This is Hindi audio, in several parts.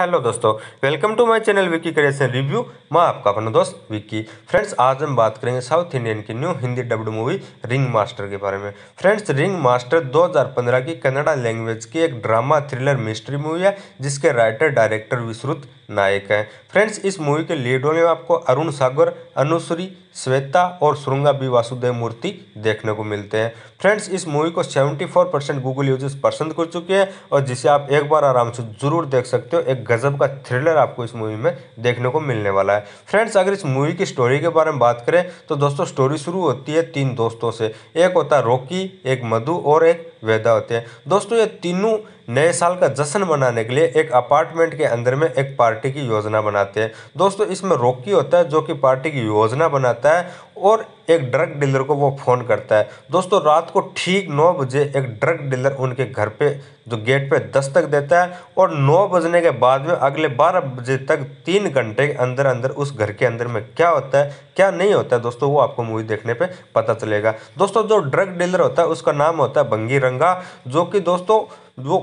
हेलो दोस्तों welcome to my channel Vicky creation review मैं आपका अपना दोस्त विकी फ्रेंड्स आज हम बात करेंगे साउथ इंडियन की new Hindi dubbed movie Ring Master के बारे में फ्रेंड्स रिंग मास्टर 2015 की कन्नड़ा लैंग्वेज की एक ड्रामा थ्रिलर मिस्ट्री मूवी है जिसके राइटर डायरेक्टर विश्रुत नायक हैं फ्रेंड्स इस मूवी के लीड में आपको अरुण सागर अनुश्री श्वेता और श्रृंगा बी वासुदेव मूर्ति देखने को मिलते हैं फ्रेंड्स इस मूवी को 74 परसेंट गूगल यूजर्स पसंद कर चुके हैं और जिसे आप एक बार आराम से जरूर देख सकते हो एक गजब का थ्रिलर आपको इस मूवी में देखने को मिलने वाला है फ्रेंड्स अगर इस मूवी की स्टोरी के बारे में बात करें तो दोस्तों स्टोरी शुरू होती है तीन दोस्तों से एक होता है रॉकी एक मधु और एक वेदा होते हैं दोस्तों ये तीनों नए साल का जश्न मनाने के लिए एक अपार्टमेंट के अंदर में एक पार्टी की योजना बनाते हैं दोस्तों इसमें रोकी होता है जो कि पार्टी की योजना बनाता है और एक ड्रग डीलर को वो फ़ोन करता है दोस्तों रात को ठीक नौ बजे एक ड्रग डीलर उनके घर पे जो गेट पे दस्तक देता है और नौ बजने के बाद में अगले बारह बजे तक तीन घंटे के अंदर अंदर उस घर के अंदर में क्या होता है क्या नहीं होता है दोस्तों वो आपको मूवी देखने पे पता चलेगा दोस्तों जो ड्रग डीलर होता है उसका नाम होता है बंगी रंगा जो कि दोस्तों वो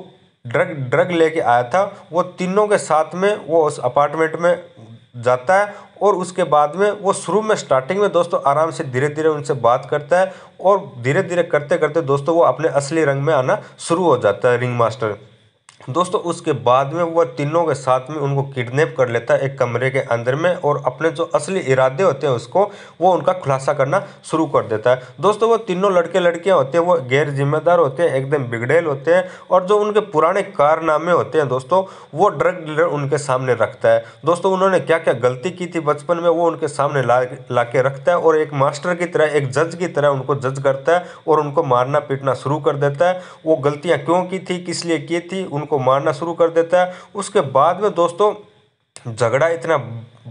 ड्रग ड्रग लेके आया था वो तीनों के साथ में वो उस अपार्टमेंट में जाता है और उसके बाद में वो शुरू में स्टार्टिंग में दोस्तों आराम से धीरे धीरे उनसे बात करता है और धीरे धीरे करते करते दोस्तों वो अपने असली रंग में आना शुरू हो जाता है रिंग मास्टर दोस्तों उसके बाद में वह तीनों के साथ में उनको किडनैप कर लेता है एक कमरे के अंदर में और अपने जो असली इरादे होते हैं उसको वो उनका खुलासा करना शुरू कर देता है दोस्तों वो तीनों लड़के लड़कियाँ होते हैं वो गैर जिम्मेदार होते हैं एकदम बिगड़ेल होते हैं और जो उनके पुराने कारनामे होते हैं दोस्तों वो ड्रग डीलर उनके सामने रखता है दोस्तों उन्होंने क्या क्या गलती की थी बचपन में वो उनके सामने ला ला के रखता है और एक मास्टर की तरह एक जज की तरह उनको जज करता है और उनको मारना पीटना शुरू कर देता है वो गलतियाँ क्यों की थी किस लिए की थी उन को मारना शुरू कर देता है उसके बाद में दोस्तों झगड़ा इतना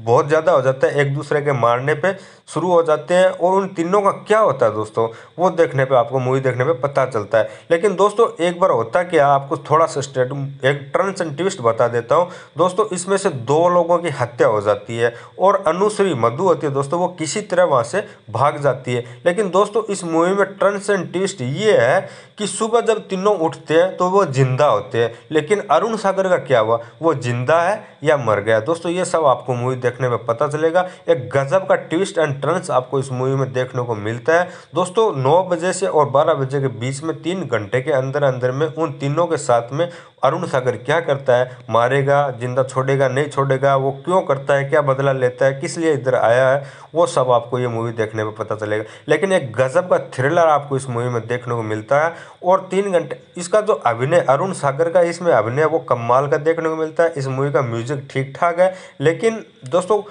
बहुत ज़्यादा हो जाता है एक दूसरे के मारने पे शुरू हो जाते हैं और उन तीनों का क्या होता है दोस्तों वो देखने पे आपको मूवी देखने पे पता चलता है लेकिन दोस्तों एक बार होता है कि आपको थोड़ा सा स्टेट एक ट्रंस एंड ट्विस्ट बता देता हूँ दोस्तों इसमें से दो लोगों की हत्या हो जाती है और अनुश्री मधु होती है दोस्तों वो किसी तरह वहाँ से भाग जाती है लेकिन दोस्तों इस मूवी में ट्रंस एंड ट्विस्ट ये है कि सुबह जब तीनों उठते हैं तो वो जिंदा होते हैं लेकिन अरुण सागर का क्या हुआ वो जिंदा है या मर गया दोस्तों ये सब आपको मूवी देखने में पता चलेगा एक गजब का ट्विस्ट एंड ट्रंस आपको इस मूवी में देखने को मिलता है दोस्तों नौ बजे से और बारह बजे के बीच में तीन घंटे के अंदर अंदर में उन तीनों के साथ में अरुण सागर क्या करता है मारेगा जिंदा छोड़ेगा नहीं छोड़ेगा वो क्यों करता है क्या बदला लेता है किस लिए इधर आया है वो सब आपको ये मूवी देखने में पता चलेगा लेकिन एक गज़ब का थ्रिलर आपको इस मूवी में देखने को मिलता है और तीन घंटे इसका जो अभिनय अरुण सागर का इसमें अभिनय वो कमाल का देखने को मिलता है इस मूवी का म्यूज़िक ठीक ठाक है लेकिन दोस्तों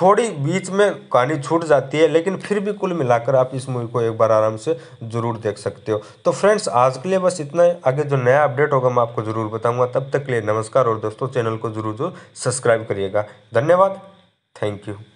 थोड़ी बीच में कहानी छूट जाती है लेकिन फिर भी कुल मिलाकर आप इस मूवी को एक बार आराम से ज़रूर देख सकते हो तो फ्रेंड्स आज के लिए बस इतना ही आगे जो नया अपडेट होगा मैं आपको ज़रूर बताऊंगा तब तक के लिए नमस्कार और दोस्तों चैनल को ज़रूर ज़रूर सब्सक्राइब करिएगा धन्यवाद थैंक यू